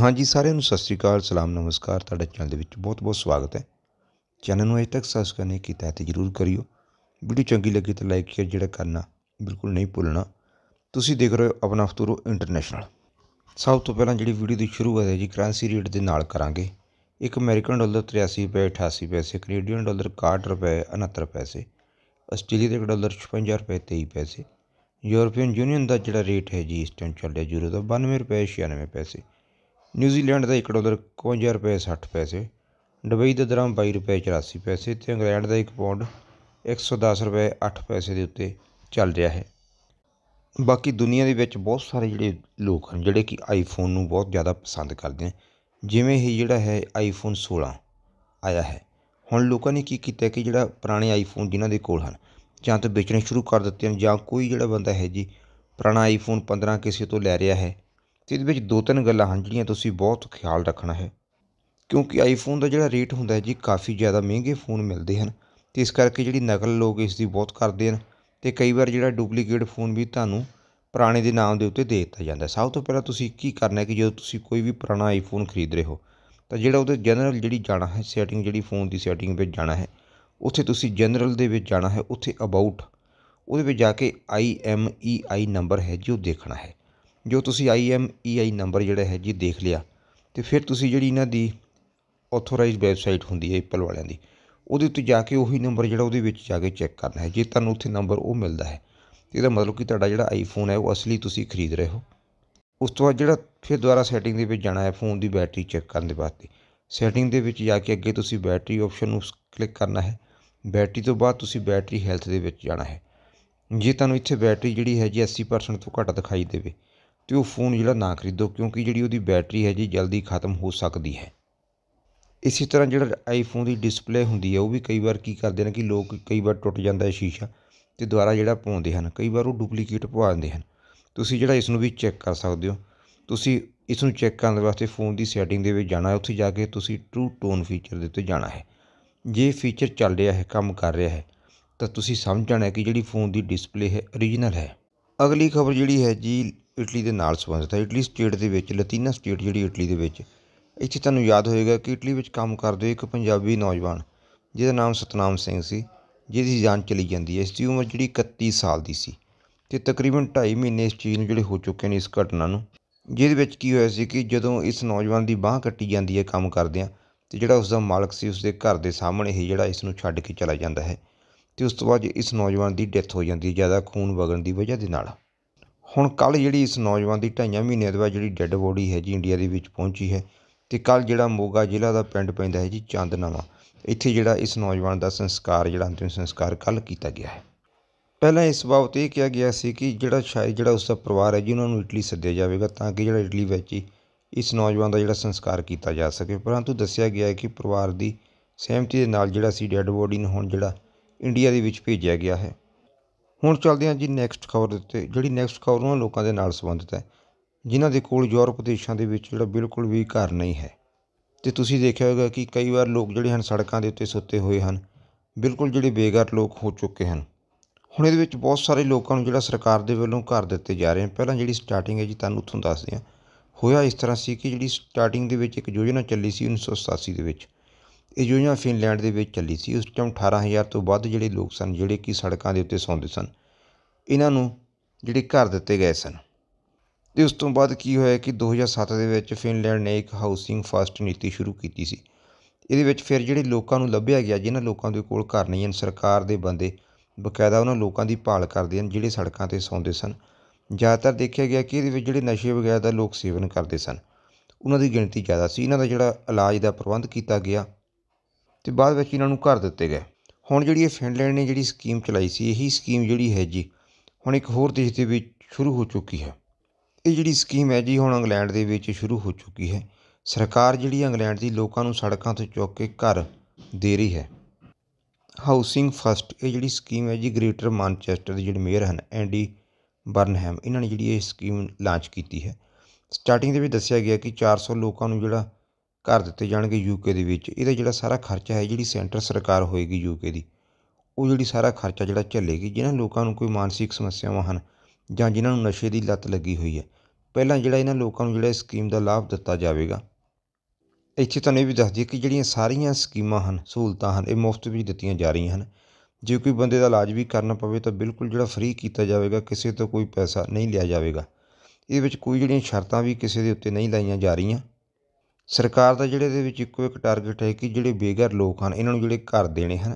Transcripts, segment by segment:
ਹਾਂਜੀ ਸਾਰਿਆਂ ਨੂੰ ਸਤਿ ਸ਼੍ਰੀ ਅਕਾਲ ਸਲਾਮ ਨਮਸਕਾਰ ਤੁਹਾਡੇ ਚੈਨਲ ਦੇ ਵਿੱਚ ਬਹੁਤ-ਬਹੁਤ ਸਵਾਗਤ ਹੈ ਚੈਨਲ ਨੂੰ ਅਜੇ ਤੱਕ ਸਬਸਕ੍ਰਾਈਬ ਨਹੀਂ ਕੀਤਾ ਤੇ ਜਰੂਰ ਕਰਿਓ ਵੀਡੀਓ ਚੰਗੀ ਲੱਗੀ ਤਾਂ ਲਾਈਕ ਸ਼ੇਅਰ ਜਿਹੜਾ ਕਰਨਾ ਬਿਲਕੁਲ ਨਹੀਂ ਭੁੱਲਣਾ ਤੁਸੀਂ ਦੇਖ ਰਹੇ ਹੋ ਆਪਣਾ ਫਤੂਰੋ ਇੰਟਰਨੈਸ਼ਨਲ ਸਭ ਤੋਂ ਪਹਿਲਾਂ ਜਿਹੜੀ ਵੀਡੀਓ ਦੀ ਸ਼ੁਰੂਆਤ ਹੈ ਜੀ ਕਰੰਸੀ ਰੇਟ ਦੇ ਨਾਲ ਕਰਾਂਗੇ ਇੱਕ ਅਮਰੀਕਨ ਡਾਲਰ 83 ਰੁਪਏ 88 ਪੈਸੇ ਕੈਨੇਡੀਅਨ ਡਾਲਰ 61 ਰੁਪਏ 69 ਪੈਸੇ ਆਸਟ੍ਰੇਲੀਆ ਦੇ ਡਾਲਰ 56 ਰੁਪਏ 23 ਪੈਸੇ ਯੂਰੋਪੀਅਨ ਯੂਨੀਅਨ ਦਾ ਜਿਹੜਾ ਰੇਟ ਹੈ ਜੀ ਇਸ ਟਾਈਮ ਚੱਲ ਰਿਹਾ ਯੂਰੋ ਦਾ 92 ਰੁਪਏ 96 ਪੈਸੇ ਨਿਊਜ਼ੀਲੈਂਡ ਦਾ 1 ਡਾਲਰ ਇਕਵੰਜਾ ਰੁਪਏ 60 ਪੈਸੇ ਦੁਬਈ ਦਾ ਦਰਾਮ 22 ਰੁਪਏ 84 ਪੈਸੇ ਤੇ ਇੰਗਲੈਂਡ ਦਾ 1 ਪੌਂਡ 110 ਰੁਪਏ 8 ਪੈਸੇ ਦੇ ਉੱਤੇ ਚੱਲ ਰਿਹਾ ਹੈ ਬਾਕੀ ਦੁਨੀਆ ਦੇ ਵਿੱਚ ਬਹੁਤ ਸਾਰੇ ਜਿਹੜੇ ਲੋਕ ਹਨ ਜਿਹੜੇ ਕਿ ਆਈਫੋਨ ਨੂੰ ਬਹੁਤ ਜ਼ਿਆਦਾ ਪਸੰਦ ਕਰਦੇ ਨੇ ਜਿਵੇਂ ਹੀ ਜਿਹੜਾ ਹੈ ਆਈਫੋਨ 16 ਆਇਆ ਹੈ ਹੁਣ ਲੋਕਾਂ ਨੇ ਕੀ ਕੀਤਾ ਕਿ ਜਿਹੜਾ ਪੁਰਾਣੇ ਆਈਫੋਨ ਜਿਨ੍ਹਾਂ ਦੇ ਕੋਲ ਹਨ ਜਾਂ ਤਾਂ ਵੇਚਣੇ ਸ਼ੁਰੂ ਕਰ ਦਿੱਤੇ ਹਨ ਜਾਂ ਕੋਈ ਜਿਹੜਾ ਬੰਦਾ ਹੈ ਜੀ ਪੁਰਾਣਾ ਆਈਫੋਨ 15 ਕਿਸੇ ਤੋਂ ਲੈ ਰਿਹਾ ਹੈ ਤੇ ਇਹਦੇ ਵਿੱਚ ਦੋ ਤਿੰਨ ਗੱਲਾਂ ਹਨ ਜਿਹੜੀਆਂ ਤੁਸੀਂ ਬਹੁਤ ਖਿਆਲ ਰੱਖਣਾ ਹੈ ਕਿਉਂਕਿ ਆਈਫੋਨ ਦਾ ਜਿਹੜਾ ਰੇਟ ਹੁੰਦਾ ਜੀ ਕਾਫੀ ਜ਼ਿਆਦਾ ਮਹਿੰਗੇ ਫੋਨ ਮਿਲਦੇ ਹਨ ਤੇ ਇਸ ਕਰਕੇ ਜਿਹੜੀ ਨਕਲ ਲੋਕ ਇਸ ਦੀ ਬਹੁਤ ਕਰਦੇ ਹਨ ਤੇ ਕਈ ਵਾਰ ਜਿਹੜਾ ਡੁਪਲੀਕੇਟ ਫੋਨ ਵੀ ਤੁਹਾਨੂੰ ਪੁਰਾਣੇ ਦੇ ਨਾਮ ਦੇ ਉੱਤੇ ਦੇ ਦਿੱਤਾ ਜਾਂਦਾ ਸਭ ਤੋਂ ਪਹਿਲਾਂ ਤੁਸੀਂ ਕੀ ਕਰਨਾ ਹੈ ਕਿ ਜਦੋਂ ਤੁਸੀਂ ਕੋਈ ਵੀ ਪੁਰਾਣਾ ਆਈਫੋਨ ਖਰੀਦ ਰਹੇ ਹੋ ਤਾਂ ਜਿਹੜਾ ਉਹਦੇ ਜਨਰਲ ਜਿਹੜੀ ਜਾਣਾ ਹੈ ਸੈਟਿੰਗ ਜਿਹੜੀ ਫੋਨ ਦੀ ਸੈਟਿੰਗ ਵਿੱਚ ਜਾਣਾ ਹੈ ਉੱਥੇ ਤੁਸੀਂ ਜਨਰਲ ਦੇ ਵਿੱਚ ਜਾਣਾ ਹੈ ਉੱਥੇ ਅਬਾਊਟ ਉਹਦੇ ਵਿੱਚ ਜਾ ਕੇ I M E I number ਹੈ ਜੀ ਉਹ ਦੇਖਣਾ ਹੈ ਜੋ ਤੁਸੀਂ I M E I number ਜਿਹੜਾ ਹੈ ਜੀ ਦੇਖ ਲਿਆ ਤੇ ਫਿਰ ਤੁਸੀਂ ਜਿਹੜੀ ਇਹਨਾਂ ਦੀ ਆਥੋਰਾਈਜ਼ਡ ਵੈਬਸਾਈਟ ਹੁੰਦੀ ਹੈ ਐਪਲ ਵਾਲਿਆਂ ਦੀ ਉਹਦੇ ਉੱਤੇ ਜਾ ਕੇ ਉਹੀ ਨੰਬਰ ਜਿਹੜਾ ਉਹਦੇ ਵਿੱਚ ਜਾ ਕੇ ਚੈੱਕ ਕਰਨਾ ਹੈ ਜੇ ਤੁਹਾਨੂੰ ਉੱਥੇ ਨੰਬਰ ਉਹ ਮਿਲਦਾ ਹੈ ਇਹਦਾ ਮਤਲਬ ਕਿ ਤੁਹਾਡਾ ਜਿਹੜਾ ਆਈਫੋਨ ਹੈ ਉਹ ਅਸਲੀ ਤੁਸੀਂ ਖਰੀਦ ਰਹੇ ਹੋ ਉਸ ਤੋਂ ਬਾਅਦ ਜਿਹੜਾ ਫਿਰ ਦੁਬਾਰਾ ਸੈਟਿੰਗ ਦੇ ਵਿੱਚ ਜਾਣਾ ਹੈ ਫੋਨ ਦੀ ਬੈਟਰੀ ਚੈੱਕ ਕਰਨ ਦੇ ਵਾਸਤੇ ਸੈਟਿੰਗ ਦੇ ਵਿੱਚ ਜਾ ਕੇ ਅੱਗੇ ਤੁਸੀਂ ਬੈਟਰੀ ਆਪਸ਼ਨ ਨੂੰ ਕਲਿੱਕ ਕਰਨਾ ਹੈ ਬੈਟਰੀ ਤੋਂ ਬਾਅਦ ਤੁਸੀਂ ਬੈਟਰੀ ਹੈਲਥ ਦੇ ਵਿੱਚ ਜਾਣਾ ਹੈ ਜੇ ਤੁਹਾਨੂੰ ਇੱਥੇ ਬੈਟਰੀ ਜਿਹੜੀ ਹੈ ਜੀ 80% ਤੋਂ ਘੱਟ ਦਿਖਾਈ ਦੇਵੇ ਤੇ ਉਹ ਫੋਨ ਜਿਹੜਾ ਨਾ ਖਰੀਦੋ ਕਿਉਂਕਿ ਜਿਹੜੀ ਉਹਦੀ ਬੈਟਰੀ ਹੈ ਜੀ ਜਲਦੀ ਖਤਮ ਹੋ ਸਕਦੀ ਹੈ ਇਸੇ ਤਰ੍ਹਾਂ ਜਿਹੜਾ ਆਈਫੋਨ ਦੀ ਡਿਸਪਲੇ ਹੁੰਦੀ ਹੈ ਉਹ ਵੀ ਕਈ ਵਾਰ ਕੀ ਕਰਦੇ ਨੇ ਕਿ ਲੋਕ ਕਈ ਵਾਰ ਟੁੱਟ ਜਾਂਦਾ ਹੈ ਸ਼ੀਸ਼ਾ ਤੇ ਦੁਬਾਰਾ ਜਿਹੜਾ ਪਾਉਂਦੇ ਹਨ ਕਈ ਵਾਰ ਉਹ ਡੁਪਲੀਕੇਟ ਪਵਾ ਦਿੰਦੇ ਹਨ ਤੁਸੀਂ ਜਿਹੜਾ ਇਸ ਨੂੰ ਵੀ ਚੈੱਕ ਕਰ ਸਕਦੇ ਹੋ ਤੁਸੀਂ ਇਸ ਨੂੰ ਚੈੱਕ ਕਰਨ ਦੇ ਵਾਸਤੇ ਫੋਨ ਦੀ ਸੈਟਿੰਗ ਦੇ ਵਿੱਚ ਜਾਣਾ ਹੈ ਉੱਥੇ ਜਾ ਕੇ ਤੁਸੀਂ ਟਰੂ ਟੋਨ ਫੀਚਰ ਦੇ ਉੱਤੇ ਜਾਣਾ ਹੈ ਜੇ ਫੀਚਰ ਚੱਲ ਰਿਹਾ ਹੈ ਕੰਮ ਕਰ ਰਿਹਾ ਹੈ ਤਾਂ ਤੁਸੀਂ ਸਮਝ ਜਾਣਾ ਕਿ ਜਿਹੜੀ ਫੋਨ ਦੀ ਡਿਸਪਲੇ ਹੈ origignal ਹੈ ਅਗਲੀ ਖਬਰ ਜਿਹੜੀ ਹੈ ਜੀ ਇਟਲੀ ਦੇ ਨਾਲ ਸੰਬੰਧਿਤ ਹੈ ਇਟਲੀ ਸਟੇਟ ਦੇ ਵਿੱਚ ਲਤੀਨਾ ਸਟੇਟ ਜਿਹੜੀ ਇਟਲੀ ਦੇ ਵਿੱਚ ਇੱਥੇ ਤੁਹਾਨੂੰ ਯਾਦ ਹੋਵੇਗਾ ਕਿ ਇਟਲੀ ਵਿੱਚ ਕੰਮ ਕਰਦੇ ਇੱਕ ਪੰਜਾਬੀ ਨੌਜਵਾਨ ਜਿਹਦਾ ਨਾਮ ਸਤਨਾਮ ਸਿੰਘ ਸੀ ਜਿਹਦੀ ਜਾਨ ਚਲੀ ਜਾਂਦੀ ਹੈ ਇਸ ਦੀ ਉਮਰ ਜਿਹੜੀ 31 ਸਾਲ ਦੀ ਸੀ ਤੇ ਤਕਰੀਬਨ 2.5 ਮਹੀਨੇ ਇਸ ਚੀਜ਼ ਨੂੰ ਜਿਹੜੇ ਹੋ ਚੁੱਕੇ ਨੇ ਇਸ ਘਟਨਾ ਨੂੰ ਜਿਹਦੇ ਵਿੱਚ ਕੀ ਹੋਇਆ ਸੀ ਕਿ ਜਦੋਂ ਇਸ ਨੌਜਵਾਨ ਦੀ ਬਾਹ ਕੱਟੀ ਜਾਂਦੀ ਹੈ ਕੰਮ ਕਰਦਿਆਂ ਤੇ ਜਿਹੜਾ ਉਸ ਦਾ ਮਾਲਕ ਸੀ ਉਸ ਦੇ ਘਰ ਦੇ ਸਾਹਮਣੇ ਹੀ ਜਿਹੜਾ ਇਸ ਨੂੰ ਛੱਡ ਕੇ ਚਲਾ ਜਾਂਦਾ ਹੈ ਤੇ ਉਸ ਤੋਂ ਬਾਅਦ ਇਸ ਨੌਜਵਾਨ ਦੀ ਡੈਥ ਹੋ ਜਾਂਦੀ ਹੈ ਜ਼ਿਆਦਾ ਖੂਨ ਵਗਣ ਦੀ ਵਜ੍ਹਾ ਦੇ ਨਾਲ ਹੁਣ ਕੱਲ ਜਿਹੜੀ ਇਸ ਨੌਜਵਾਨ ਦੀ ਢਾਈਆਂ ਮਹੀਨਿਆਂ ਦੇ ਬਾਅਦ ਜਿਹੜੀ ਡੈੱਡ ਬੋਡੀ ਹੈ ਜੀ ਇੰਡੀਆ ਦੇ ਵਿੱਚ ਪਹੁੰਚੀ ਹੈ ਤੇ ਕੱਲ ਜਿਹੜਾ ਮੋਗਾ ਜ਼ਿਲ੍ਹਾ ਦਾ ਪਿੰਡ ਪੈਂਦਾ ਹੈ ਜੀ ਚੰਦਨਾਵਾ ਇੱਥੇ ਜਿਹੜਾ ਇਸ ਨੌਜਵਾਨ ਦਾ ਸੰਸਕਾਰ ਜਿਹੜਾ ਅੰਤਿਮ ਸੰਸਕਾਰ ਕੱਲ ਕੀਤਾ ਗਿਆ ਹੈ ਪਹਿਲਾਂ ਇਸ ਬਾਬਤ ਇਹ ਕਿਹਾ ਗਿਆ ਸੀ ਕਿ ਜਿਹੜਾ ਸ਼ਾਇਦ ਜਿਹੜਾ ਉਸ ਦਾ ਪਰਿਵਾਰ ਹੈ ਜੀ ਉਹਨਾਂ ਨੂੰ ਇਟਲੀ ਸੱਦਿਆ ਜਾਵੇਗਾ ਤਾਂ ਕਿ ਜਿਹੜਾ ਇਟਲੀ ਵਿੱਚ ਹੀ ਇਸ ਨੌਜਵਾਨ ਦਾ ਜਿਹੜਾ ਸੰਸਕਾਰ ਕੀਤਾ ਜਾ ਸਕੇ ਪਰੰਤੂ ਦੱਸਿਆ ਗਿਆ ਹੈ ਕਿ ਪਰਿਵਾਰ ਦੀ ਸਹਿਮਤੀ ਦੇ ਨਾਲ ਜਿਹੜਾ ਸੀ ਡੈੱਡ ਬੋਡੀ ਨੂੰ ਹੁਣ ਜਿਹੜਾ ਇੰਡੀਆ ਦੇ ਵਿੱਚ ਭੇਜਿਆ ਗਿਆ ਹੈ ਹੁਣ ਚੱਲਦੇ ਹਾਂ ਜੀ ਨੈਕਸਟ ਖਬਰ ਦੇ ਉੱਤੇ ਜਿਹੜੀ ਨੈਕਸਟ ਖਬਰ ਉਹਨਾਂ ਲੋਕਾਂ ਦੇ ਨਾਲ ਸੰਬੰਧਿਤ ਹੈ ਜਿਨ੍ਹਾਂ ਦੇ ਕੋਲ ਯੂਰਪ ਦੇਸ਼ਾਂ ਦੇ ਵਿੱਚ ਜਿਹੜਾ ਬਿਲਕੁਲ ਵੀ ਘਰ ਨਹੀਂ ਹੈ ਤੇ ਤੁਸੀਂ ਦੇਖਿਆ ਹੋਵੇਗਾ ਕਿ ਕਈ ਵਾਰ ਲੋਕ ਜਿਹੜੇ ਹਨ ਸੜਕਾਂ ਦੇ ਉੱਤੇ ਸੁੱਤੇ ਹੋਏ ਹਨ ਬਿਲਕੁਲ ਜਿਹੜੇ ਬੇਘਰ ਲੋਕ ਹੋ ਚੁੱਕੇ ਹਨ ਹੁਣ ਇਹਦੇ ਵਿੱਚ ਬਹੁਤ ਸਾਰੇ ਲੋਕਾਂ ਨੂੰ ਜਿਹੜਾ ਸਰਕਾਰ ਦੇ ਵੱਲੋਂ ਘਰ ਦਿੱਤੇ ਜਾ ਰਹੇ ਹਨ ਪਹਿਲਾਂ ਜਿਹੜੀ ਸਟਾਰਟਿੰਗ ਹੈ ਜੀ ਤੁਹਾਨੂੰ ਉੱਥੋਂ ਦੱਸਦੇ ਹਾਂ ਹੋਇਆ ਇਸ ਤਰ੍ਹਾਂ ਸੀ ਕਿ ਜਿਹੜੀ ਸਟਾਰਟਿੰਗ ਦੇ ਵਿੱਚ ਇੱਕ ਯੋਜਨਾ ਚੱਲੀ ਸੀ 1987 ਦੇ ਵਿੱਚ ਇਹ ਯੋਜਨਾ ਫਿਨਲੈਂਡ ਦੇ ਵਿੱਚ ਚੱਲੀ ਸੀ ਉਸ ਟਾਈਮ 18000 ਤੋਂ ਵੱਧ ਜਿਹੜੇ ਲੋਕ ਸਨ ਜਿਹੜੇ ਕਿ ਸੜਕਾਂ ਦੇ ਉੱਤੇ ਸੌਂਦੇ ਸਨ ਇਹਨਾਂ ਨੂੰ ਜਿਹੜੇ ਘਰ ਦਿੱਤੇ ਗਏ ਸਨ ਤੇ ਉਸ ਤੋਂ ਬਾਅਦ ਕੀ ਹੋਇਆ ਕਿ 2007 ਦੇ ਵਿੱਚ ਫਿਨਲੈਂਡ ਨੇ ਇੱਕ ਹਾਊਸਿੰਗ ਫਸਟ ਨੀਤੀ ਸ਼ੁਰੂ ਕੀਤੀ ਸੀ ਇਹਦੇ ਵਿੱਚ ਫਿਰ ਜਿਹੜੇ ਲੋਕਾਂ ਨੂੰ ਲੱਭਿਆ ਗਿਆ ਜਿਨ੍ਹਾਂ ਲੋਕਾਂ ਦੇ ਕੋਲ ਘਰ ਨਹੀਂ ਹਨ ਸਰਕਾਰ ਦੇ ਬੰਦੇ ਬਕਾਇਦਾ ਉਹਨਾਂ ਲੋਕਾਂ ਦੀ ਭਾਲ ਕਰਦੇ ਹਨ ਜਿਹੜੇ ਸੜਕਾਂ ਤੇ ਸੌਂਦੇ ਸਨ ਜ਼ਿਆਦਾਤਰ ਦੇਖਿਆ ਗਿਆ ਕਿ ਇਹਦੇ ਵਿੱਚ ਜਿਹੜੇ ਨਸ਼ੇ ਵਗੈਰਾ ਦਾ ਲੋਕ ਸੇਵਨ ਕਰਦੇ ਸਨ ਉਹਨਾਂ ਦੀ ਗਿਣਤੀ ਜ਼ਿਆਦਾ ਸੀ ਇਹਨਾਂ ਦਾ ਜਿਹੜਾ ਇਲਾਜ ਦਾ ਪ੍ਰਬੰਧ ਕੀਤਾ ਗਿਆ ਤੇ ਬਾਅਦ ਵਿੱਚ ਇਹਨਾਂ ਨੂੰ ਘਰ ਦਿੱਤੇ ਗਏ ਹੁਣ ਜਿਹੜੀ ਇਹ ਫਿਨਲੈਂਡ ਨੇ ਜਿਹੜੀ ਸਕੀਮ ਚਲਾਈ ਸੀ ਇਹੀ ਸਕੀਮ ਜਿਹੜੀ ਹੈ ਜੀ ਹੁਣ ਇੱਕ ਹੋਰ ਦੇਸ਼ ਦੇ ਵਿੱਚ ਸ਼ੁਰੂ ਹੋ ਚੁੱਕੀ ਹੈ ਇਹ ਜਿਹੜੀ ਸਕੀਮ ਹੈ ਜੀ ਹੁਣ ਇੰਗਲੈਂਡ ਦੇ ਵਿੱਚ ਸ਼ੁਰੂ ਹੋ ਚੁੱਕੀ ਹੈ ਸਰਕਾਰ ਜਿਹੜੀ ਇੰਗਲੈਂਡ ਦੀ ਲੋਕਾਂ ਨੂੰ ਸੜਕਾਂ ਤੋਂ ਚੁੱਕ ਕੇ ਘਰ ਦੇ ਰਹੀ ਹੈ ਹਾਊਸਿੰਗ ਫਸਟ ਇਹ ਜਿਹੜੀ ਸਕੀਮ ਹੈ ਜੀ ਗ੍ਰੇਟਰ ਮਾਨਚੈਸਟਰ ਦੇ ਜਿਹੜੇ ਮੇਅਰ ਹਨ ਐਂਡੀ ਬਰਨਹੈਮ ਇਹਨਾਂ ਨੇ ਜਿਹੜੀ ਇਹ ਸਕੀਮ ਲਾਂਚ ਕੀਤੀ ਹੈ ਸਟਾਰਟਿੰਗ ਦੇ ਵਿੱਚ ਦੱਸਿਆ ਗਿਆ ਕਿ 400 ਲੋਕਾਂ ਨੂੰ ਜਿਹੜਾ ਕਰ ਦਿੱਤੇ ਜਾਣਗੇ ਯੂਕੇ ਦੇ ਵਿੱਚ ਇਹਦਾ ਜਿਹੜਾ ਸਾਰਾ ਖਰਚਾ ਹੈ ਜਿਹੜੀ ਸੈਂਟਰ ਸਰਕਾਰ ਹੋਏਗੀ ਯੂਕੇ ਦੀ ਉਹ ਜਿਹੜੀ ਸਾਰਾ ਖਰਚਾ ਜਿਹੜਾ ਝੱਲੇਗੀ ਜਿਹਨਾਂ ਲੋਕਾਂ ਨੂੰ ਕੋਈ ਮਾਨਸਿਕ ਸਮੱਸਿਆਵਾਂ ਹਨ ਜਾਂ ਜਿਨ੍ਹਾਂ ਨੂੰ ਨਸ਼ੇ ਦੀ ਲਤ ਲੱਗੀ ਹੋਈ ਹੈ ਪਹਿਲਾਂ ਜਿਹੜਾ ਇਹਨਾਂ ਲੋਕਾਂ ਨੂੰ ਜਿਹੜਾ ਸਕੀਮ ਦਾ ਲਾਭ ਦਿੱਤਾ ਜਾਵੇਗਾ ਇੱਥੇ ਤੁਹਾਨੂੰ ਇਹ ਵੀ ਦੱਸ ਦਈਏ ਕਿ ਜਿਹੜੀਆਂ ਸਾਰੀਆਂ ਸਕੀਮਾਂ ਹਨ ਸਹੂਲਤਾਂ ਹਨ ਇਹ ਮੁਫਤ ਵਿੱਚ ਦਿੱਤੀਆਂ ਜਾ ਰਹੀਆਂ ਹਨ ਜੇ ਕੋਈ ਬੰਦੇ ਦਾ ਇਲਾਜ ਵੀ ਕਰਨਾ ਪਵੇ ਤਾਂ ਬਿਲਕੁਲ ਜਿਹੜਾ ਫ੍ਰੀ ਕੀਤਾ ਜਾਵੇਗਾ ਕਿਸੇ ਤੋਂ ਕੋਈ ਪੈਸਾ ਨਹੀਂ ਲਿਆ ਜਾਵੇਗਾ ਇਹ ਵਿੱਚ ਕੋਈ ਜਿਹੜੀਆਂ ਸ਼ਰਤਾਂ ਵੀ ਕਿਸੇ ਦੇ ਉੱਤੇ ਨਹੀਂ ਲਾਈਆਂ ਜਾ ਰਹੀਆਂ ਸਰਕਾਰ ਦਾ ਜਿਹੜੇ ਦੇ ਵਿੱਚ ਇੱਕੋ ਇੱਕ ਟਾਰਗੇਟ ਹੈ ਕਿ ਜਿਹੜੇ ਬੇਘਰ ਲੋਕ ਹਨ ਇਹਨਾਂ ਨੂੰ ਜਿਹੜੇ ਘਰ ਦੇਣੇ ਹਨ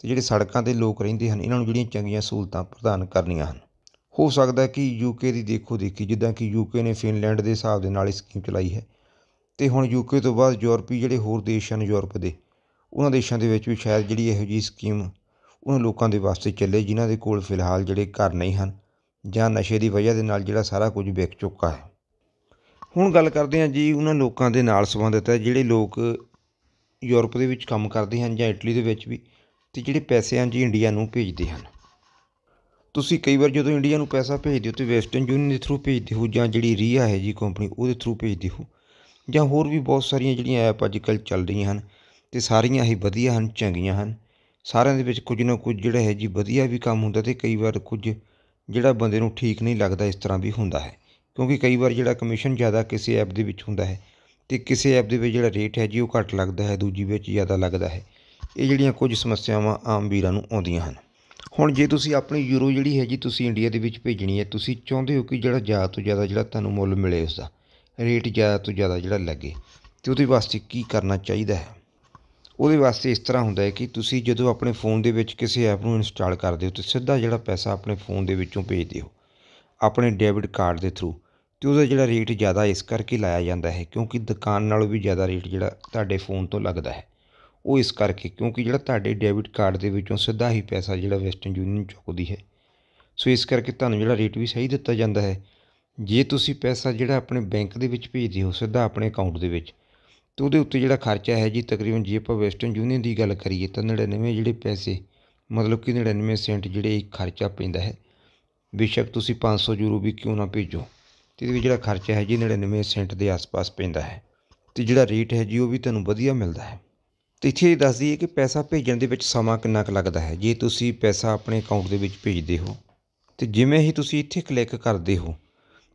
ਤੇ ਜਿਹੜੇ ਸੜਕਾਂ 'ਤੇ ਲੋਕ ਰਹਿੰਦੇ ਹਨ ਇਹਨਾਂ ਨੂੰ ਜਿਹੜੀਆਂ ਚੰਗੀਆਂ ਸਹੂਲਤਾਂ ਪ੍ਰਦਾਨ ਕਰਨੀਆਂ ਹਨ ਹੋ ਸਕਦਾ ਕਿ ਯੂਕੇ ਦੀ ਦੇਖੋ ਦੇਖੀ ਜਿੱਦਾਂ ਕਿ ਯੂਕੇ ਨੇ ਫਿਨਲੈਂਡ ਦੇ ਹਿਸਾਬ ਦੇ ਨਾਲ ਇਹ ਸਕੀਮ ਚਲਾਈ ਹੈ ਤੇ ਹੁਣ ਯੂਕੇ ਤੋਂ ਬਾਅਦ ਯੂਰਪੀ ਜਿਹੜੇ ਹੋਰ ਦੇਸ਼ ਹਨ ਯੂਰਪ ਦੇ ਉਹਨਾਂ ਦੇਸ਼ਾਂ ਦੇ ਵਿੱਚ ਵੀ ਸ਼ਾਇਦ ਜਿਹੜੀ ਇਹੋ ਜੀ ਸਕੀਮ ਉਹਨਾਂ ਲੋਕਾਂ ਦੇ ਵਾਸਤੇ ਚੱਲੇ ਜਿਨ੍ਹਾਂ ਦੇ ਕੋਲ ਫਿਲਹਾਲ ਜਿਹੜੇ ਘਰ ਨਹੀਂ ਹਨ ਜਾਂ ਨਸ਼ੇ ਦੀ ਵਜ੍ਹਾ ਦੇ ਨਾਲ ਜਿਹੜਾ ਸਾਰਾ ਕੁਝ ਵਿਕ ਚੁੱਕਾ ਹੈ ਹੁਣ ਗੱਲ ਕਰਦੇ ਹਾਂ ਜੀ ਉਹਨਾਂ ਲੋਕਾਂ ਦੇ ਨਾਲ ਸੰਬੰਧਿਤ ਹੈ ਜਿਹੜੇ ਲੋਕ ਯੂਰਪ ਦੇ ਵਿੱਚ ਕੰਮ ਕਰਦੇ ਹਨ ਜਾਂ ਇਟਲੀ ਦੇ ਵਿੱਚ ਵੀ ਤੇ ਜਿਹੜੇ ਪੈਸੇ ਹਨ ਜੀ ਇੰਡੀਆ ਨੂੰ ਭੇਜਦੇ ਹਨ ਤੁਸੀਂ ਕਈ ਵਾਰ ਜਦੋਂ ਇੰਡੀਆ ਨੂੰ ਪੈਸਾ ਭੇਜਦੇ ਹੋ ਤੇ ਵੈਸਟਰਨ ਯੂਨੀਅਨ ਦੇ ਥਰੂ ਭੇਜਦੇ ਹੋ ਜਾਂ ਜਿਹੜੀ ਰੀਆ ਹੈ ਜੀ ਕੰਪਨੀ ਉਹਦੇ ਥਰੂ ਭੇਜਦੇ ਹੋ ਜਾਂ ਹੋਰ ਵੀ ਬਹੁਤ ਸਾਰੀਆਂ ਜਿਹੜੀਆਂ ਐਪ ਅੱਜ ਕੱਲ ਚੱਲ ਰਹੀਆਂ ਹਨ ਤੇ ਸਾਰੀਆਂ ਹੀ ਵਧੀਆ ਹਨ ਚੰਗੀਆਂ ਹਨ ਸਾਰਿਆਂ ਦੇ ਵਿੱਚ ਕੁਝ ਨਾ ਕੁਝ ਜਿਹੜਾ ਹੈ ਜੀ ਵਧੀਆ ਵੀ ਕੰਮ ਹੁੰਦਾ ਤੇ ਕਈ ਵਾਰ ਕੁਝ ਜਿਹੜਾ ਬੰਦੇ ਨੂੰ ਠੀਕ ਨਹੀਂ ਲੱਗਦਾ ਇਸ ਤਰ੍ਹਾਂ ਵੀ ਹੁੰਦਾ ਹੈ ਕਿਉਂਕਿ ਕਈ ਵਾਰ ਜਿਹੜਾ ਕਮਿਸ਼ਨ ਜ਼ਿਆਦਾ ਕਿਸੇ ਐਪ ਦੇ ਵਿੱਚ ਹੁੰਦਾ ਹੈ ਤੇ ਕਿਸੇ ਐਪ ਦੇ ਵਿੱਚ ਜਿਹੜਾ ਰੇਟ ਹੈ ਜੀ ਉਹ ਘੱਟ ਲੱਗਦਾ ਹੈ ਦੂਜੀ ਵਿੱਚ ਜ਼ਿਆਦਾ ਲੱਗਦਾ ਹੈ ਇਹ ਜਿਹੜੀਆਂ ਕੁਝ ਸਮੱਸਿਆਵਾਂ ਆਮ ਵੀਰਾਂ ਨੂੰ ਆਉਂਦੀਆਂ ਹਨ ਹੁਣ ਜੇ ਤੁਸੀਂ ਆਪਣੀ ਯੂਰੋ ਜਿਹੜੀ ਹੈ ਜੀ ਤੁਸੀਂ ਇੰਡੀਆ ਦੇ ਵਿੱਚ ਭੇਜਣੀ ਹੈ ਤੁਸੀਂ ਚਾਹੁੰਦੇ ਹੋ ਕਿ ਜਿਹੜਾ ਜ਼ਿਆਦਾ ਤੋਂ ਜ਼ਿਆਦਾ ਜਿਹੜਾ ਤੁਹਾਨੂੰ ਮੁੱਲ ਮਿਲੇ ਉਸ ਦਾ ਰੇਟ ਜ਼ਿਆਦਾ ਤੋਂ ਜ਼ਿਆਦਾ ਜਿਹੜਾ ਲੱਗੇ ਤੇ ਉਹਦੇ ਵਾਸਤੇ ਕੀ ਕਰਨਾ ਚਾਹੀਦਾ ਹੈ ਉਹਦੇ ਵਾਸਤੇ ਇਸ ਤਰ੍ਹਾਂ ਹੁੰਦਾ ਹੈ ਕਿ ਤੁਸੀਂ ਜਦੋਂ ਆਪਣੇ ਫੋਨ ਦੇ ਵਿੱਚ ਕਿਸੇ ਐਪ ਨੂੰ ਇੰਸਟਾਲ ਕਰਦੇ ਹੋ ਤੇ ਸਿੱਧਾ ਜਿਹੜਾ ਪੈਸਾ ਆਪਣੇ ਫੋਨ ਦੇ ਵਿੱਚੋਂ ਭੇਜਦੇ ਹੋ ਆਪਣੇ ਡੈਬਿਟ ਕਾਰਡ ਦੇ ਥਰੂ ਤੇ ਉਹਦਾ ਜਿਹੜਾ ਰੇਟ ਜ਼ਿਆਦਾ ਇਸ ਕਰਕੇ ਲਾਇਆ ਜਾਂਦਾ ਹੈ ਕਿਉਂਕਿ ਦੁਕਾਨ ਨਾਲੋਂ ਵੀ ਜ਼ਿਆਦਾ ਰੇਟ ਜਿਹੜਾ ਤੁਹਾਡੇ ਫੋਨ ਤੋਂ ਲੱਗਦਾ ਹੈ ਉਹ ਇਸ ਕਰਕੇ ਕਿਉਂਕਿ ਜਿਹੜਾ ਤੁਹਾਡੇ ਡੈਬਿਟ ਕਾਰਡ ਦੇ ਵਿੱਚੋਂ ਸਿੱਧਾ ਹੀ ਪੈਸਾ ਜਿਹੜਾ ਵੈਸਟਰਨ ਯੂਨੀਅਨ ਚੁੱਕਦੀ ਹੈ ਸੋ ਇਸ ਕਰਕੇ ਤੁਹਾਨੂੰ ਜਿਹੜਾ ਰੇਟ ਵੀ ਸਹੀ ਦਿੱਤਾ ਜਾਂਦਾ ਹੈ ਜੇ ਤੁਸੀਂ ਪੈਸਾ ਜਿਹੜਾ ਆਪਣੇ ਬੈਂਕ ਦੇ ਵਿੱਚ ਭੇਜਦੇ ਹੋ ਸਿੱਧਾ ਆਪਣੇ ਅਕਾਊਂਟ ਦੇ ਵਿੱਚ ਤੇ ਉਹਦੇ ਉੱਤੇ ਜਿਹੜਾ ਖਰਚਾ ਹੈ ਜੀ ਤਕਰੀਬਨ ਜੇ ਆਪਾਂ ਵੈਸਟਰਨ ਯੂਨੀਅਨ ਦੀ ਗੱਲ ਕਰੀਏ ਤਾਂ 99 ਜਿਹੜੇ ਪੈਸੇ ਮਤਲਬ ਕਿ 99 ਸੈਂਟ ਜਿਹੜੇ ਖਰਚਾ ਪੈਂਦਾ ਹੈ ਬੇਸ਼ੱਕ ਤੁਸੀਂ 500 ਯੂਰੋ ਵੀ ਕਿਉਂ ਨਾ ਭੇਜੋ ਤੇ ਇਹਦੇ ਵਿੱਚ ਜਿਹੜਾ ਖਰਚਾ ਹੈ ਜੀ 99 ਸੈਂਟ ਦੇ ਆਸ-ਪਾਸ ਪੈਂਦਾ ਹੈ ਤੇ ਜਿਹੜਾ ਰੇਟ ਹੈ ਜੀ ਉਹ ਵੀ ਤੁਹਾਨੂੰ ਵਧੀਆ ਮਿਲਦਾ ਹੈ ਤੇ ਇੱਥੇ ਦੱਸ ਦਈਏ ਕਿ ਪੈਸਾ ਭੇਜਣ ਦੇ ਵਿੱਚ ਸਮਾਂ ਕਿੰਨਾ ਕੁ ਲੱਗਦਾ ਹੈ ਜੇ ਤੁਸੀਂ ਪੈਸਾ ਆਪਣੇ ਅਕਾਊਂਟ ਦੇ ਵਿੱਚ ਭੇਜਦੇ ਹੋ ਤੇ ਜਿਵੇਂ ਹੀ ਤੁਸੀਂ ਇੱਥੇ ਕਲਿੱਕ ਕਰਦੇ ਹੋ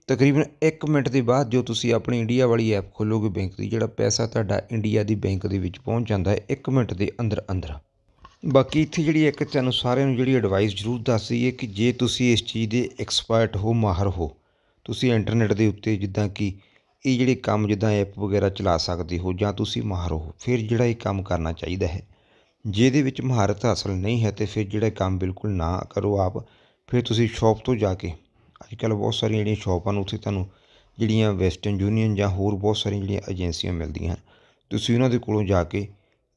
ਤਕਰੀਬਨ 1 ਮਿੰਟ ਦੇ ਬਾਅਦ ਜੋ ਤੁਸੀਂ ਆਪਣੀ ਇੰਡੀਆ ਵਾਲੀ ਐਪ ਖੋਲੋਗੇ ਬੈਂਕ ਦੀ ਜਿਹੜਾ ਪੈਸਾ ਤੁਹਾਡਾ ਇੰਡੀਆ ਦੀ ਬੈਂਕ ਦੇ ਵਿੱਚ ਪਹੁੰਚ ਜਾਂਦਾ ਹੈ 1 ਮਿੰਟ ਦੇ ਅੰਦਰ ਅੰਦਰ ਬਾਕੀ ਇੱਥੇ ਜਿਹੜੀ ਇੱਕ ਤੁਹਾਨੂੰ ਸਾਰਿਆਂ ਨੂੰ ਜਿਹੜੀ ਐਡਵਾਈਸ ਜ਼ਰੂਰ ਦੱਸ ਦਈਏ ਕਿ ਜੇ ਤੁਸੀਂ ਇਸ ਚੀਜ਼ ਦੇ ਐਕਸਪਰਟ ਹੋ ਮਾਹਰ ਹੋ ਤੁਸੀਂ ਇੰਟਰਨੈਟ ਦੇ ਉੱਤੇ ਜਿੱਦਾਂ ਕਿ ਇਹ ਜਿਹੜੇ ਕੰਮ ਜਿੱਦਾਂ ਐਪ ਵਗੈਰਾ ਚਲਾ ਸਕਦੇ ਹੋ ਜਾਂ ਤੁਸੀਂ ਮਾਹਰ ਹੋ ਫਿਰ ਜਿਹੜਾ ਇਹ ਕੰਮ ਕਰਨਾ ਚਾਹੀਦਾ ਹੈ ਜਿਹਦੇ ਵਿੱਚ ਮਹਾਰਤ ਹਾਸਲ ਨਹੀਂ ਹੈ ਤੇ ਫਿਰ ਜਿਹੜਾ ਕੰਮ ਬਿਲਕੁਲ ਨਾ ਕਰੋ ਆਪ ਫਿਰ ਤੁਸੀਂ ਸ਼ਾਪ ਤੋਂ ਜਾ ਕੇ ਅੱਜ ਕੱਲ ਬਹੁਤ ਸਾਰੀਆਂ ਜਿਹੜੀਆਂ ਸ਼ਾਪਾਂ ਨੂੰ ਉੱਥੇ ਤੁਹਾਨੂੰ ਜਿਹੜੀਆਂ ਵੈਸਟਰਨ ਯੂਨੀਅਨ ਜਾਂ ਹੋਰ ਬਹੁਤ ਸਾਰੀਆਂ ਜਿਹੜੀਆਂ ਏਜੰਸੀਆਂ ਮਿਲਦੀਆਂ ਹਨ ਤੁਸੀਂ ਉਹਨਾਂ ਦੇ ਕੋਲੋਂ ਜਾ ਕੇ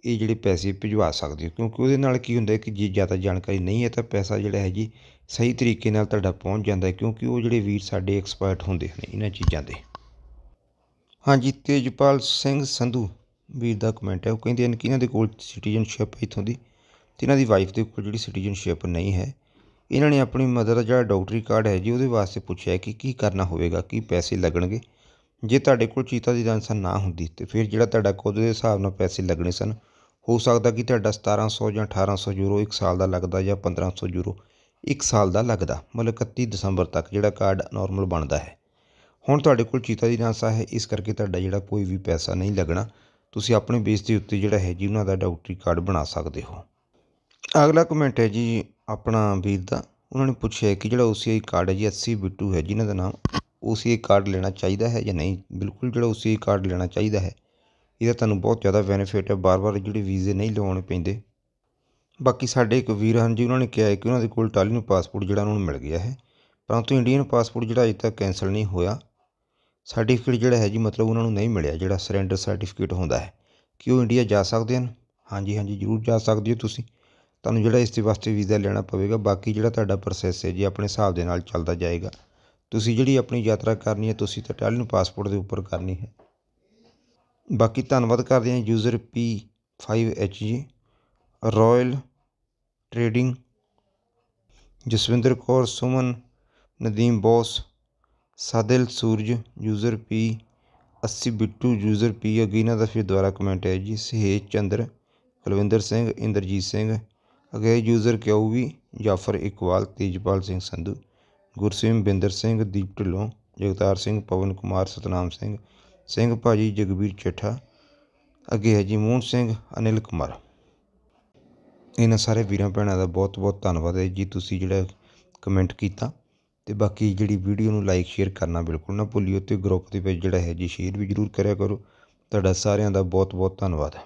ਇਹ ਜਿਹੜੇ ਪੈਸੇ ਭਿਜਵਾ ਸਕਦੇ ਹੋ ਕਿਉਂਕਿ ਉਹਦੇ ਨਾਲ ਕੀ ਹੁੰਦਾ ਕਿ ਜੇ ਜ਼ਿਆਦਾ ਜਾਣਕਾਰੀ ਨਹੀਂ ਹੈ ਤਾਂ ਪੈਸਾ ਜਿਹੜਾ ਹੈ ਜੀ ਸਹੀ ਤਰੀਕੇ ਨਾਲ ਤੁਹਾਡਾ ਪਹੁੰਚ ਜਾਂਦਾ ਹੈ ਕਿਉਂਕਿ ਉਹ ਜਿਹੜੇ ਵੀਰ ਸਾਡੇ ਐਕਸਪਰਟ ਹੁੰਦੇ ਹਨ ਇਹਨਾਂ ਚੀਜ਼ਾਂ ਦੇ ਹਾਂਜੀ ਤੇਜਪਾਲ ਸਿੰਘ ਸੰਧੂ ਵੀਰ ਦਾ ਕਮੈਂਟ ਹੈ ਉਹ ਕਹਿੰਦੇ ਹਨ ਕਿ ਇਹਨਾਂ ਦੇ ਕੋਲ ਸਿਟੀਜ਼ਨਸ਼ਿਪ ਇਥੋਂ ਦੀ ਤੇ ਇਹਨਾਂ ਦੀ ਵਾਈਫ ਦੇ ਕੋਲ ਜਿਹੜੀ ਸਿਟੀਜ਼ਨਸ਼ਿਪ ਨਹੀਂ ਹੈ ਇਹਨਾਂ ਨੇ ਆਪਣੀ ਮਦਰ ਦਾ ਜਿਹੜਾ ਡਾਕਟਰੀ ਕਾਰਡ ਹੈ ਜੀ ਉਹਦੇ ਵਾਸਤੇ ਪੁੱਛਿਆ ਕਿ ਕੀ ਕਰਨਾ ਹੋਵੇਗਾ ਕੀ ਪੈਸੇ ਲੱਗਣਗੇ ਜੇ ਤੁਹਾਡੇ ਕੋਲ ਚੀਤਾ ਦੀ ਜਾਨਸਨ ਨਾ ਹੁੰਦੀ ਤੇ ਫਿਰ ਜਿਹੜਾ ਤੁਹਾਡਾ ਕੋਦ ਦੇ ਹਿਸਾਬ ਨਾਲ ਪੈਸੇ ਲੱਗਣੇ ਸਨ ਹੋ ਸਕਦਾ ਕਿ ਤੁਹਾਡਾ 1700 ਜਾਂ 1800 ਯੂਰੋ ਇੱਕ ਸਾਲ ਦਾ ਲੱਗਦਾ ਜਾਂ 1500 ਯੂਰੋ ਇੱਕ ਸਾਲ ਦਾ ਲੱਗਦਾ ਮਤਲਬ 31 ਦਸੰਬਰ ਤੱਕ ਜਿਹੜਾ ਕਾਰਡ ਨਾਰਮਲ ਬਣਦਾ ਹੈ ਹੁਣ ਤੁਹਾਡੇ ਕੋਲ ਚੀਤਾ ਦੀ ਨਾਸਾ ਹੈ ਇਸ ਕਰਕੇ ਤੁਹਾਡਾ ਜਿਹੜਾ ਕੋਈ ਵੀ ਪੈਸਾ ਨਹੀਂ ਲੱਗਣਾ ਤੁਸੀਂ ਆਪਣੇ ਬੇਸ ਦੇ ਉੱਤੇ ਜਿਹੜਾ ਹੈ ਜੀ ਉਹਨਾਂ ਦਾ ਡਾਕਟਰੀ ਕਾਰਡ ਬਣਾ ਸਕਦੇ ਹੋ ਅਗਲਾ ਕਮੈਂਟ ਹੈ ਜੀ ਆਪਣਾ ਵੀਰ ਦਾ ਉਹਨਾਂ ਨੇ ਪੁੱਛਿਆ ਕਿ ਜਿਹੜਾ OCI ਕਾਰਡ ਹੈ ਜੀ 80 ਬਿੱਟੂ ਹੈ ਜਿਹਨਾਂ ਦਾ ਨਾਮ OCI ਕਾਰਡ ਲੈਣਾ ਚਾਹੀਦਾ ਹੈ ਜਾਂ ਨਹੀਂ ਬਿਲਕੁਲ ਜਿਹੜਾ OCI ਕਾਰਡ ਲੈਣਾ ਚਾਹੀਦਾ ਹੈ ਇਹਦਾ ਤੁਹਾਨੂੰ ਬਹੁਤ ਜ਼ਿਆਦਾ ਬੈਨੀਫਿਟ ਹੈ ਬਾਰ-ਬਾਰ ਜਿਹੜੇ ਵੀਜ਼ੇ ਨਹੀਂ ਲਵਾਉਣੇ ਪੈਂਦੇ ਬਾਕੀ ਸਾਡੇ ਇੱਕ ਵੀਰ ਹਨ ਜੀ ਉਹਨਾਂ ਨੇ ਕਿਹਾ ਹੈ ਕਿ ਉਹਨਾਂ ਦੇ ਕੋਲ ਨੂੰ ਪਾਸਪੋਰਟ ਜਿਹੜਾ ਉਹਨਾਂ ਨੂੰ ਮਿਲ ਗਿਆ ਹੈ ਪਰੰਤੂ ਇੰਡੀਅਨ ਪਾਸਪੋਰਟ ਜਿਹੜਾ ਅਜੇ ਤੱਕ ਕੈਂਸਲ ਨਹੀਂ ਹੋਇਆ ਸਰਟੀਫਿਕੇਟ ਜਿਹੜਾ ਹੈ ਜੀ ਮਤਲਬ ਉਹਨਾਂ ਨੂੰ ਨਹੀਂ ਮਿਲਿਆ ਜਿਹੜਾ ਸਰੈਂਡਰ ਸਰਟੀਫਿਕੇਟ ਹੁੰਦਾ ਹੈ ਕਿ ਉਹ ਇੰਡੀਆ ਜਾ ਸਕਦੇ ਹਨ ਹਾਂਜੀ ਹਾਂਜੀ ਜ਼ਰੂਰ ਜਾ ਸਕਦੇ ਹੋ ਤੁਸੀਂ ਤੁਹਾਨੂੰ ਜਿਹੜਾ ਇਸ ਦੇ ਵਾਸਤੇ ਵੀਜ਼ਾ ਲੈਣਾ ਪਵੇਗਾ ਬਾਕੀ ਜਿਹੜਾ ਤੁਹਾਡਾ ਪ੍ਰੋਸੈਸ ਹੈ ਜੀ ਆਪਣੇ ਹਿਸਾਬ ਦੇ ਨਾਲ ਚੱਲਦਾ ਜਾਏਗਾ ਤੁਸੀਂ ਜਿਹੜੀ ਆਪਣੀ ਯਾਤਰਾ ਕਰਨੀ ਹੈ ਤੁਸੀਂ ਤਾਂ ਨੂੰ ਪਾਸਪੋਰਟ ਦੇ ਉੱਪਰ ਕਰਨੀ ਹੈ ਬਾਕੀ ਧੰਨਵਾਦ ਕਰਦੇ ਹਾਂ user P five H G royal trading Jaswinder Kaur Suman Nadeem Bose Sadil Suraj user P 80 Bittu user P ਅੱਗੇ ਇਹਨਾਂ ਦਾ ਫਿਰ ਦੁਬਾਰਾ ਕਮੈਂਟ ਹੈ ਜੀ ਸਹੇਜ ਚੰਦਰ ਕੁਲਵਿੰਦਰ ਸਿੰਘ ਇੰਦਰਜੀਤ ਸਿੰਘ ਅਗੇ ਯੂਜ਼ਰ ਕਿਉ ਵੀ ਜਾਫਰ ਇਕਵਾਲ ਤੇਜਪਾਲ ਸਿੰਘ ਸੰਧੂ ਗੁਰਸਿਮ ਬਿੰਦਰ ਸਿੰਘ ਦੀਪ ਢਿੱਲੋਂ ਜਗਤਾਰ ਸਿੰਘ ਪਵਨ ਕੁਮਾਰ ਸਤਨਾਮ ਸਿੰਘ ਸਿੰਘ ਭਾਜੀ ਜਗਵੀਰ ਚੇਠਾ ਚੱਠਾ ਅੱਗੇ ਹੈ ਜੀ ਮੂਨ ਸਿੰਘ ਅਨਿਲ ਕੁਮਾਰ ਇਹਨਾਂ ਸਾਰੇ ਵੀਰਾਂ ਭੈਣਾਂ ਦਾ ਬਹੁਤ ਬਹੁਤ ਧੰਨਵਾਦ ਹੈ ਜੀ ਤੁਸੀਂ ਜਿਹੜਾ ਕਮੈਂਟ ਕੀਤਾ ਤੇ ਬਾਕੀ ਜਿਹੜੀ ਵੀਡੀਓ ਨੂੰ ਲਾਈਕ ਸ਼ੇਅਰ ਕਰਨਾ ਬਿਲਕੁਲ ਨਾ ਭੁੱਲਿਓ ਤੇ ਗਰੁੱਪ ਦੇ ਵਿੱਚ ਜਿਹੜਾ ਹੈ ਜੀ ਸ਼ੇਅਰ ਵੀ ਜਰੂਰ ਕਰਿਆ ਕਰੋ ਤੁਹਾਡਾ ਸਾਰਿਆਂ ਦਾ ਬਹੁਤ ਬਹੁਤ ਧੰਨਵਾਦ